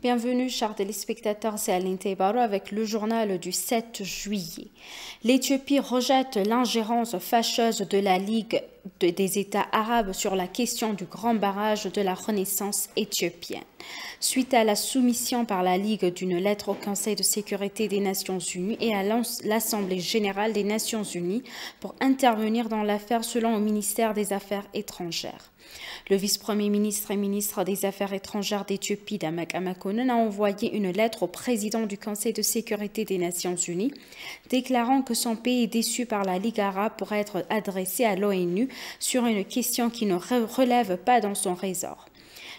Bienvenue, chers téléspectateurs, c'est Aline Tebaro avec le journal du 7 juillet. L'Éthiopie rejette l'ingérence fâcheuse de la Ligue des États arabes sur la question du grand barrage de la Renaissance éthiopienne. Suite à la soumission par la Ligue d'une lettre au Conseil de sécurité des Nations Unies et à l'Assemblée générale des Nations Unies pour intervenir dans l'affaire selon le ministère des Affaires étrangères. Le vice-premier ministre et ministre des Affaires étrangères d'Éthiopie, Damak Amakonnen, a envoyé une lettre au président du Conseil de sécurité des Nations Unies déclarant que son pays est déçu par la Ligue arabe pour être adressé à l'ONU sur une question qui ne relève pas dans son résort.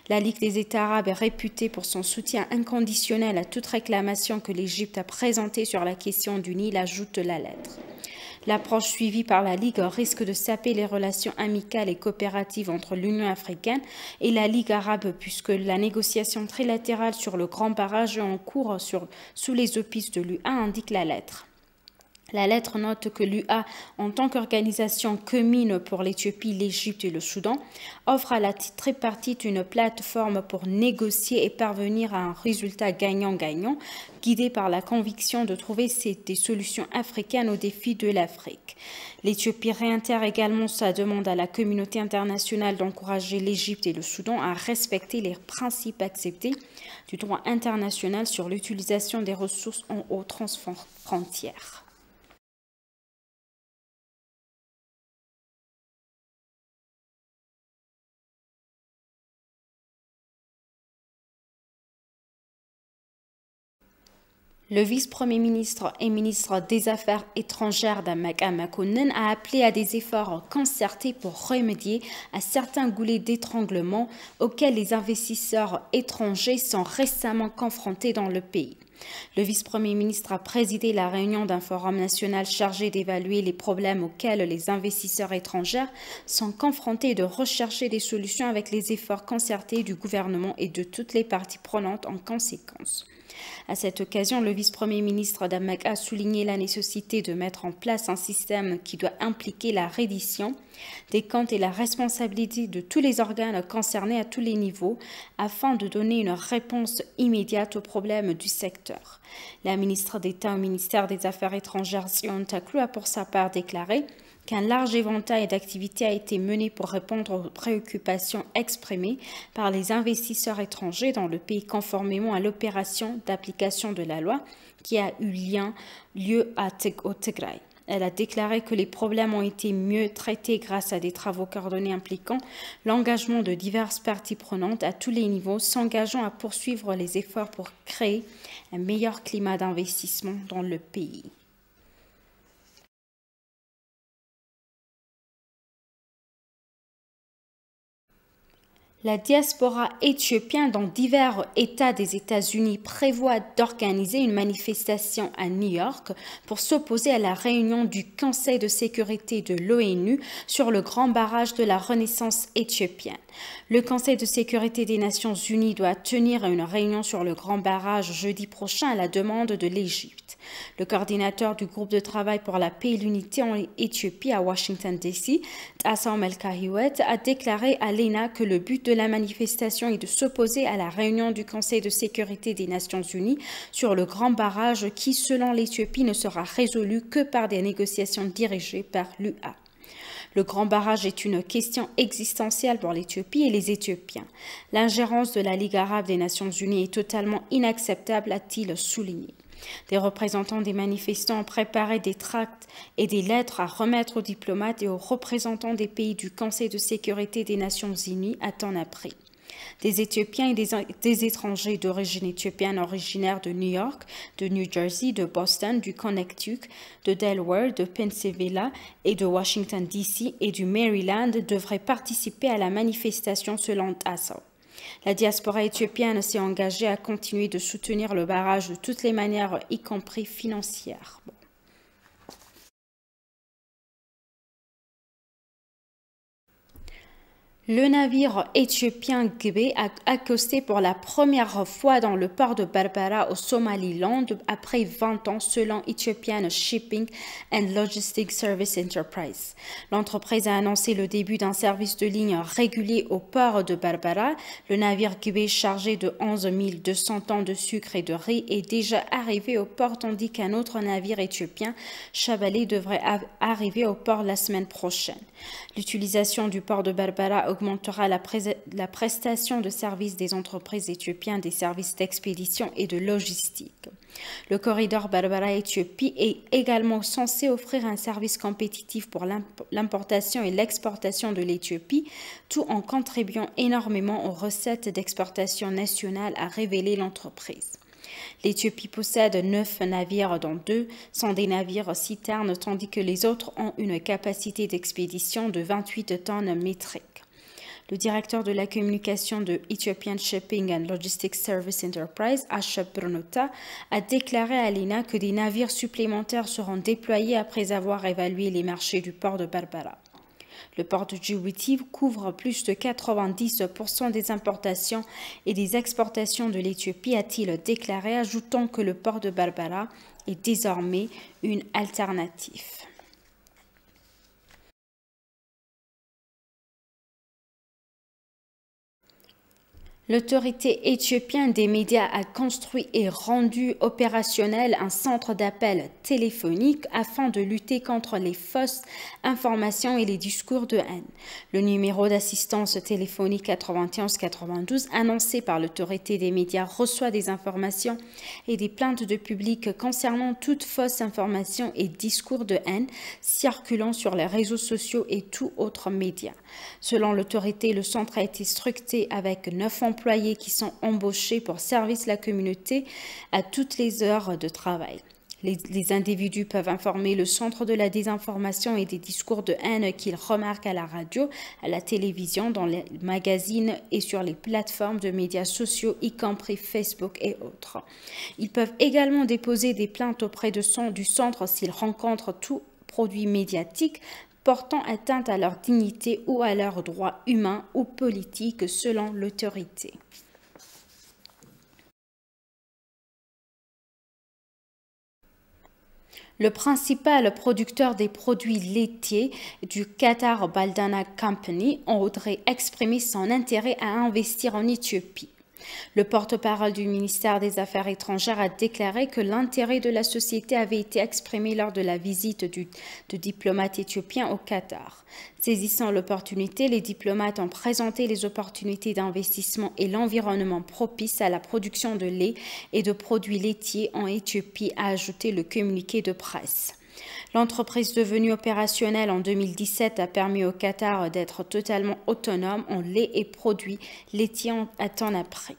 La Ligue des États arabes est réputée pour son soutien inconditionnel à toute réclamation que l'Égypte a présentée sur la question du Nil, ajoute la lettre. L'approche suivie par la Ligue risque de saper les relations amicales et coopératives entre l'Union africaine et la Ligue arabe, puisque la négociation trilatérale sur le grand barrage en cours sous les auspices de l'UA indique la lettre. La lettre note que l'UA, en tant qu'organisation commune pour l'Éthiopie, l'Égypte et le Soudan, offre à la tripartite une plateforme pour négocier et parvenir à un résultat gagnant-gagnant, guidé par la conviction de trouver des solutions africaines aux défis de l'Afrique. L'Éthiopie réintègre également sa demande à la communauté internationale d'encourager l'Égypte et le Soudan à respecter les principes acceptés du droit international sur l'utilisation des ressources en eau transfrontière. Le vice-premier ministre et ministre des Affaires étrangères d'Amaka a appelé à des efforts concertés pour remédier à certains goulets d'étranglement auxquels les investisseurs étrangers sont récemment confrontés dans le pays. Le vice-premier ministre a présidé la réunion d'un forum national chargé d'évaluer les problèmes auxquels les investisseurs étrangers sont confrontés et de rechercher des solutions avec les efforts concertés du gouvernement et de toutes les parties prenantes en conséquence. À cette occasion, le vice-premier ministre Damak a souligné la nécessité de mettre en place un système qui doit impliquer la reddition des comptes et la responsabilité de tous les organes concernés à tous les niveaux afin de donner une réponse immédiate aux problèmes du secteur. La ministre d'État au ministère des Affaires étrangères, Sion Taklu, a pour sa part déclaré qu'un large éventail d'activités a été mené pour répondre aux préoccupations exprimées par les investisseurs étrangers dans le pays conformément à l'opération d'application de la loi qui a eu lieu à, au Tigray. Elle a déclaré que les problèmes ont été mieux traités grâce à des travaux coordonnés impliquant l'engagement de diverses parties prenantes à tous les niveaux, s'engageant à poursuivre les efforts pour créer un meilleur climat d'investissement dans le pays. La diaspora éthiopienne dans divers États des États-Unis prévoit d'organiser une manifestation à New York pour s'opposer à la réunion du Conseil de sécurité de l'ONU sur le grand barrage de la Renaissance éthiopienne. Le Conseil de sécurité des Nations Unies doit tenir une réunion sur le grand barrage jeudi prochain à la demande de l'Égypte. Le coordinateur du groupe de travail pour la paix et l'unité en Éthiopie à Washington DC, Tassam el a déclaré à l'ENA que le but de la manifestation et de s'opposer à la réunion du Conseil de sécurité des Nations Unies sur le grand barrage qui, selon l'Éthiopie, ne sera résolu que par des négociations dirigées par l'UA. Le grand barrage est une question existentielle pour l'Éthiopie et les Éthiopiens. L'ingérence de la Ligue arabe des Nations unies est totalement inacceptable, a-t-il souligné. Des représentants des manifestants ont préparé des tracts et des lettres à remettre aux diplomates et aux représentants des pays du Conseil de sécurité des Nations Unies à temps après. Des Éthiopiens et des, étrangers d'origine éthiopienne originaires de New York, de New Jersey, de Boston, du Connecticut, de Delaware, de Pennsylvania et de Washington DC et du Maryland devraient participer à la manifestation selon Nassau. La diaspora éthiopienne s'est engagée à continuer de soutenir le barrage de toutes les manières, y compris financières. le navire éthiopien Gbe a accosté pour la première fois dans le port de Barbara au Somaliland après 20 ans selon Ethiopian Shipping and Logistics Service Enterprise. L'entreprise a annoncé le début d'un service de ligne régulier au port de Barbara. Le navire GB chargé de 11 200 tonnes de sucre et de riz est déjà arrivé au port tandis qu'un autre navire éthiopien, Chabalé, devrait arriver au port la semaine prochaine. L'utilisation du port de Barbara au augmentera la, prestation de services des entreprises éthiopiennes, des services d'expédition et de logistique. Le corridor Barbara-Éthiopie est également censé offrir un service compétitif pour l'importation et l'exportation de l'Éthiopie, tout en contribuant énormément aux recettes d'exportation nationale, à révéler l'entreprise. L'Éthiopie possède neuf navires, dont deux sont des navires citernes, tandis que les autres ont une capacité d'expédition de 28 tonnes métriques. Le directeur de la communication de Ethiopian Shipping and Logistics Service Enterprise, Ashab Brunota, a déclaré à l'INA que des navires supplémentaires seront déployés après avoir évalué les marchés du port de Barbara. Le port de Djibouti couvre plus de 90% des importations et des exportations de l'Éthiopie, a-t-il déclaré, ajoutant que le port de Barbara est désormais une alternative. L'autorité éthiopienne des médias a construit et rendu opérationnel un centre d'appel téléphonique afin de lutter contre les fausses informations et les discours de haine. Le numéro d'assistance téléphonique 91 92 annoncé par l'autorité des médias reçoit des informations et des plaintes de public concernant toute fausse information et discours de haine circulant sur les réseaux sociaux et tout autre média. Selon l'autorité, le centre a été structé avec 9 emplois employés qui sont embauchés pour service la communauté à toutes les heures de travail. Les, individus peuvent informer le centre de la désinformation et des discours de haine qu'ils remarquent à la radio, à la télévision, dans les magazines et sur les plateformes de médias sociaux, y compris Facebook et autres. Ils peuvent également déposer des plaintes auprès de son, du centre s'ils rencontrent tout produit médiatique portant atteinte à leur dignité ou à leurs droits humains ou politiques selon l'autorité. Le principal producteur des produits laitiers du Qatar Baldana Company aurait exprimé son intérêt à investir en Éthiopie. Le porte-parole du ministère des Affaires étrangères a déclaré que l'intérêt de la société avait été exprimé lors de la visite du, de diplomates au Qatar. Saisissant l'opportunité, les diplomates ont présenté les opportunités d'investissement et l'environnement propice à la production de lait et de produits laitiers en Éthiopie, a ajouté le communiqué de presse. L'entreprise devenue opérationnelle en 2017 a permis au Qatar d'être totalement autonome en lait et produits laitiers à temps après.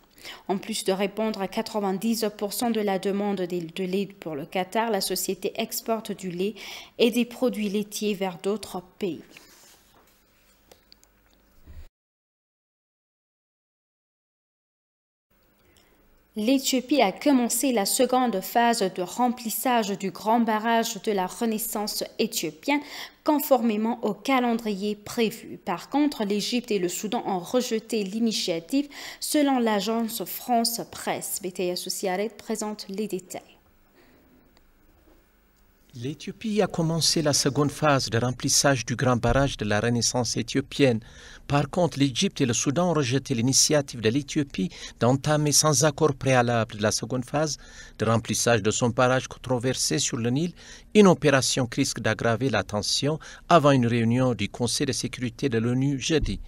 En plus de répondre à 90% de la demande de lait pour le Qatar, la société exporte du lait et des produits laitiers vers d'autres pays. L'Éthiopie a commencé la seconde phase de remplissage du grand barrage de la Renaissance éthiopienne conformément au calendrier prévu. Par contre, l'Égypte et le Soudan ont rejeté l'initiative selon l'agence France Presse. BTS Associated présente les détails. L'Éthiopie a commencé la seconde phase de remplissage du grand barrage de la Renaissance éthiopienne. Par contre, l'Égypte et le Soudan ont rejeté l'initiative de l'Éthiopie d'entamer sans accord préalable la seconde phase de remplissage de son barrage controversé sur le Nil, une opération qui risque d'aggraver la tension avant une réunion du Conseil de sécurité de l'ONU jeudi.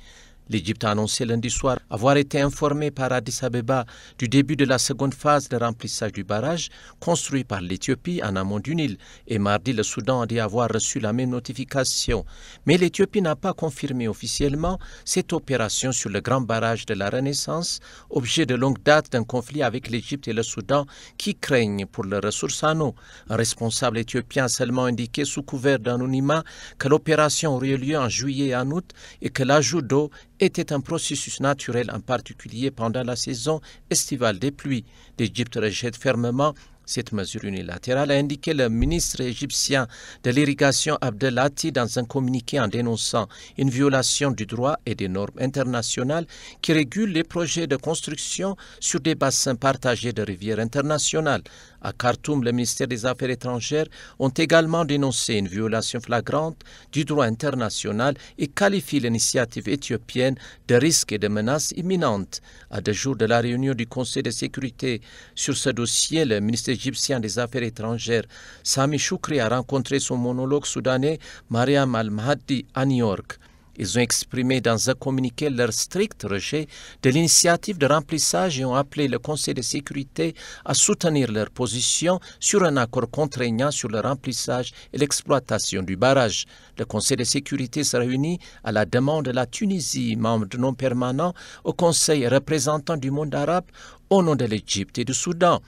L'Égypte a annoncé lundi soir avoir été informée par Addis Abeba du début de la seconde phase de remplissage du barrage construit par l'Éthiopie en amont du Nil et mardi le Soudan a dit avoir reçu la même notification. Mais l'Éthiopie n'a pas confirmé officiellement cette opération sur le grand barrage de la Renaissance, objet de longue date d'un conflit avec l'Égypte et le Soudan qui craignent pour leurs ressources en eau. Un responsable éthiopien a seulement indiqué sous couvert d'anonymat que l'opération aurait lieu en juillet et en août et que l'ajout d'eau était un processus naturel, en particulier pendant la saison estivale des pluies. L'Égypte rejette fermement cette mesure unilatérale a indiqué le ministre égyptien de l'irrigation Abdelati dans un communiqué en dénonçant une violation du droit et des normes internationales qui régulent les projets de construction sur des bassins partagés de rivières internationales. À Khartoum, le ministère des Affaires étrangères ont également dénoncé une violation flagrante du droit international et qualifient l'initiative éthiopienne de risque et de menace imminente. À deux jours de la réunion du Conseil de sécurité sur ce dossier, le ministre égyptien des Affaires étrangères Sami Choukri a rencontré son monologue soudanais Mariam Al-Mahdi à New York. Ils ont exprimé dans un communiqué leur strict rejet de l'initiative de remplissage et ont appelé le Conseil de sécurité à soutenir leur position sur un accord contraignant sur le remplissage et l'exploitation du barrage. Le Conseil de sécurité se réunit à la demande de la Tunisie, membre non permanent, au Conseil représentant du monde arabe, au nom de l'Égypte et du Soudan.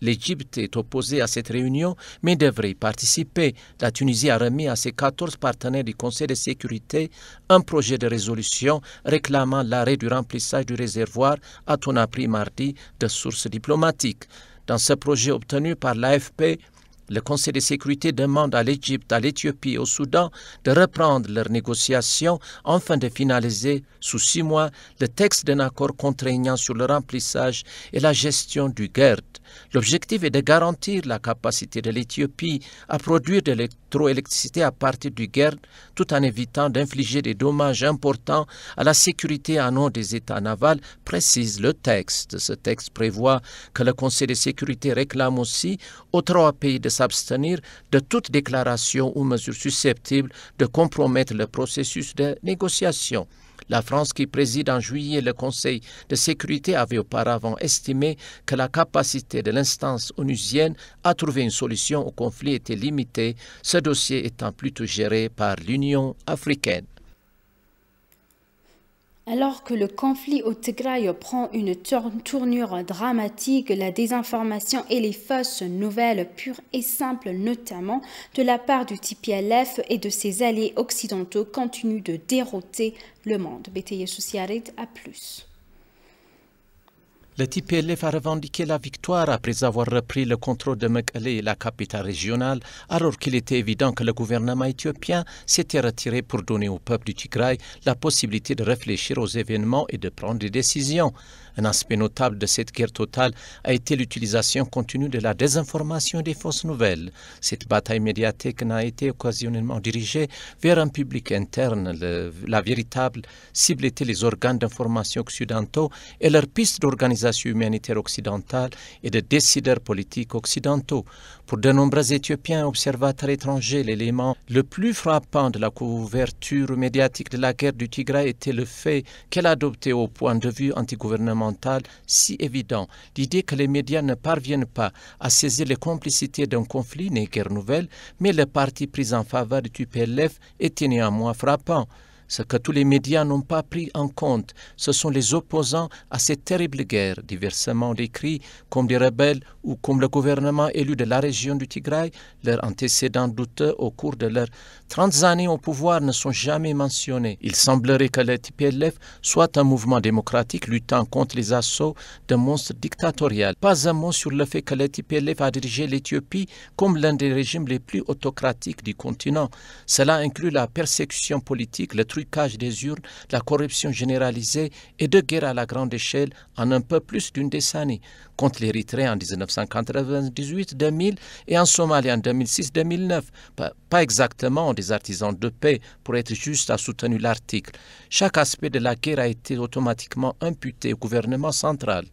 L'Égypte est opposée à cette réunion, mais devrait y participer. La Tunisie a remis à ses 14 partenaires du Conseil de sécurité un projet de résolution réclamant l'arrêt du remplissage du réservoir à Tonapri mardi de sources diplomatiques. Dans ce projet obtenu par l'AFP, le Conseil de sécurité demande à l'Égypte, à l'Éthiopie et au Soudan de reprendre leurs négociations afin de finaliser sous six mois le texte d'un accord contraignant sur le remplissage et la gestion du GERD, L'objectif est de garantir la capacité de l'Éthiopie à produire de l'électroélectricité à partir du GERD tout en évitant d'infliger des dommages importants à la sécurité en nom des États navals, précise le texte. Ce texte prévoit que le Conseil de sécurité réclame aussi aux trois pays de s'abstenir de toute déclaration ou mesure susceptible de compromettre le processus de négociation. La France, qui préside en juillet le Conseil de sécurité, avait auparavant estimé que la capacité de l'instance onusienne à trouver une solution au conflit était limitée, ce dossier étant plutôt géré par l'Union africaine. Alors que le conflit au Tigray prend une tournure dramatique, la désinformation et les fausses nouvelles pures et simples notamment de la part du TPLF et de ses alliés occidentaux continuent de dérouter le monde. BTS a à plus. Le TPLF a revendiqué la victoire après avoir repris le contrôle de Mekele la capitale régionale, alors qu'il était évident que le gouvernement éthiopien s'était retiré pour donner au peuple du Tigray la possibilité de réfléchir aux événements et de prendre des décisions. Un aspect notable de cette guerre totale a été l'utilisation continue de la désinformation et des fausses nouvelles. Cette bataille médiatique n'a été occasionnellement dirigée vers un public interne. la véritable cible était les organes d'information occidentaux et leurs pistes d'organisation humanitaire occidentale et de décideurs politiques occidentaux. Pour de nombreux Éthiopiens observateurs étrangers, l'élément le plus frappant de la couverture médiatique de la guerre du Tigray était le fait qu'elle adoptait au point de vue antigouvernemental si évident, l'idée que les médias ne parviennent pas à saisir les complicités d'un conflit n'est guère nouvelle, mais le parti pris en faveur du PLF était néanmoins frappant. Ce que tous les médias n'ont pas pris en compte, ce sont les opposants à cette terrible guerre, diversement décrits comme des rebelles ou comme le gouvernement élu de la région du Tigray. Leurs antécédents douteux au cours de leurs 30 années au pouvoir ne sont jamais mentionnés. Il semblerait que le soit un mouvement démocratique luttant contre les assauts de monstres dictatorial. Pas un mot sur le fait que le a dirigé l'Éthiopie comme l'un des régimes les plus autocratiques du continent. Cela inclut la persécution politique, le cage des urnes, la corruption généralisée et de guerre à la grande échelle en un peu plus d'une décennie contre l'Érythrée en 1998-2000 et en Somalie en 2006-2009. Pas, exactement des artisans de paix, pour être juste, a soutenu l'article. Chaque aspect de la guerre a été automatiquement imputé au gouvernement central.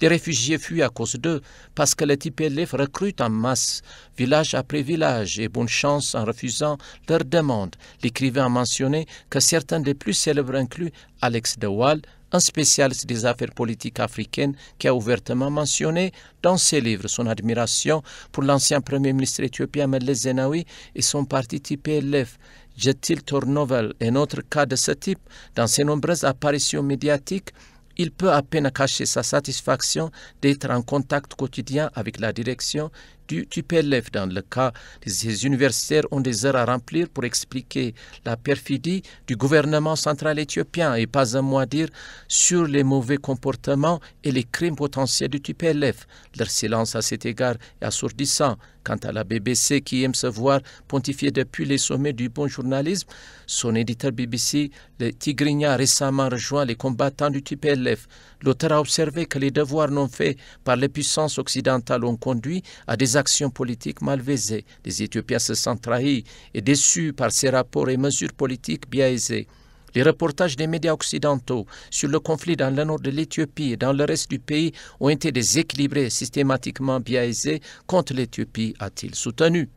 Les réfugiés fuient à cause d'eux parce que les TPLF recrutent en masse, village après village, et bonne chance en refusant leur demande. L'écrivain a mentionné que certains des plus célèbres inclus, Alex de Waal, un spécialiste des affaires politiques africaines qui a ouvertement mentionné dans ses livres son admiration pour l'ancien Premier ministre éthiopien Meles Zenawi et son parti TPLF. Jetil Tornovel, un autre cas de ce type, dans ses nombreuses apparitions médiatiques, il peut à peine cacher sa satisfaction d'être en contact quotidien avec la direction du TPLF. dans le cas des universitaires ont des heures à remplir pour expliquer la perfidie du gouvernement central éthiopien et pas un mot à dire sur les mauvais comportements et les crimes potentiels du TPLF. Leur silence à cet égard est assourdissant. Quant à la BBC qui aime se voir pontifier depuis les sommets du bon journalisme, son éditeur BBC, le Tigrinya, a récemment rejoint les combattants du TPLF. L'auteur a observé que les devoirs non faits par les puissances occidentales ont conduit à des actions politiques malvaisées. Les Éthiopiens se sentent trahis et déçus par ces rapports et mesures politiques biaisées. Les reportages des médias occidentaux sur le conflit dans le nord de l'Éthiopie et dans le reste du pays ont été déséquilibrés, systématiquement biaisés contre l'Éthiopie, a-t-il soutenu.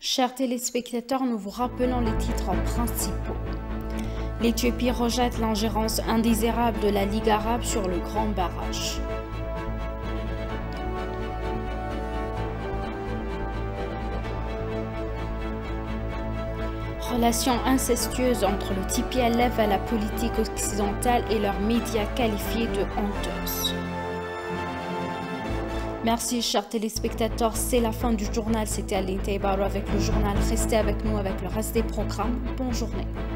Chers téléspectateurs, nous vous rappelons les titres principaux. L'Éthiopie rejette l'ingérence indésirable de la Ligue arabe sur le Grand Barrage. relation incestueuse entre le TPLF à la politique occidentale et leurs médias qualifiés de honteuses. Merci chers téléspectateurs, c'est la fin du journal. C'était Aline Baro avec le journal. Restez avec nous avec le reste des programmes. Bonne journée.